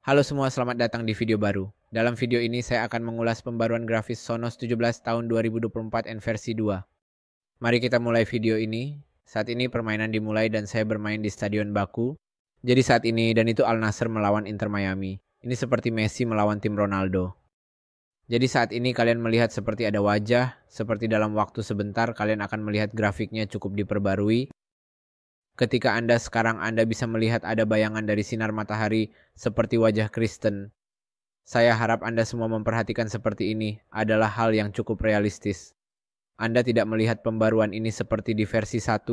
Halo semua, selamat datang di video baru. Dalam video ini saya akan mengulas pembaruan grafis Sonos 17 tahun 2024 N versi 2. Mari kita mulai video ini. Saat ini permainan dimulai dan saya bermain di Stadion Baku. Jadi saat ini dan itu Al Nasser melawan Inter Miami. Ini seperti Messi melawan tim Ronaldo. Jadi saat ini kalian melihat seperti ada wajah, seperti dalam waktu sebentar kalian akan melihat grafiknya cukup diperbarui Ketika Anda sekarang Anda bisa melihat ada bayangan dari sinar matahari seperti wajah Kristen. Saya harap Anda semua memperhatikan seperti ini adalah hal yang cukup realistis. Anda tidak melihat pembaruan ini seperti di versi 1